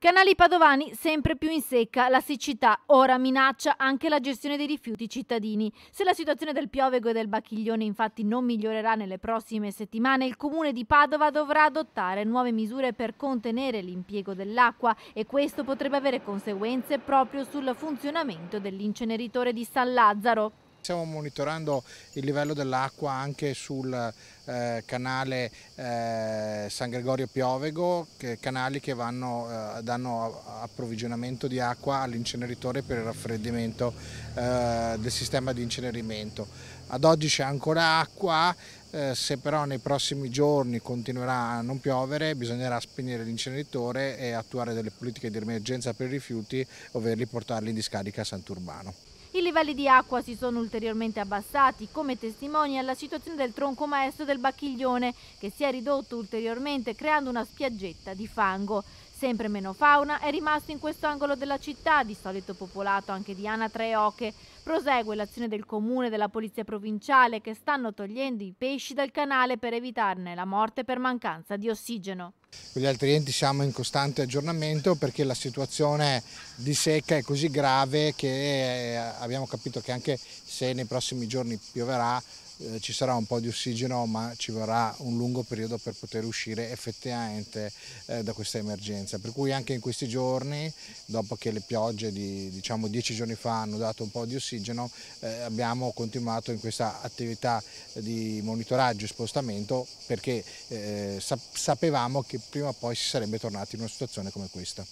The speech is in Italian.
Canali Padovani sempre più in secca, la siccità ora minaccia anche la gestione dei rifiuti cittadini. Se la situazione del piovego e del bacchiglione infatti non migliorerà nelle prossime settimane, il comune di Padova dovrà adottare nuove misure per contenere l'impiego dell'acqua e questo potrebbe avere conseguenze proprio sul funzionamento dell'inceneritore di San Lazzaro stiamo monitorando il livello dell'acqua anche sul eh, canale eh, San Gregorio Piovego, che, canali che vanno, eh, danno approvvigionamento di acqua all'inceneritore per il raffreddamento eh, del sistema di incenerimento. Ad oggi c'è ancora acqua, eh, se però nei prossimi giorni continuerà a non piovere bisognerà spegnere l'inceneritore e attuare delle politiche di emergenza per i rifiuti, ovvero portarli in discarica a Sant'Urbano. I livelli di acqua si sono ulteriormente abbassati, come testimonia la situazione del tronco maestro del Bacchiglione, che si è ridotto ulteriormente creando una spiaggetta di fango. Sempre meno fauna è rimasto in questo angolo della città, di solito popolato anche di anatre e oche. Prosegue l'azione del comune e della polizia provinciale che stanno togliendo i pesci dal canale per evitarne la morte per mancanza di ossigeno. Con gli altri enti siamo in costante aggiornamento perché la situazione di secca è così grave che eh, abbiamo capito che anche se nei prossimi giorni pioverà eh, ci sarà un po' di ossigeno ma ci vorrà un lungo periodo per poter uscire effettivamente eh, da questa emergenza. Per cui anche in questi giorni, dopo che le piogge di diciamo, dieci giorni fa hanno dato un po' di ossigeno, eh, abbiamo continuato in questa attività di monitoraggio e spostamento perché eh, sapevamo che prima o poi si sarebbe tornati in una situazione come questa.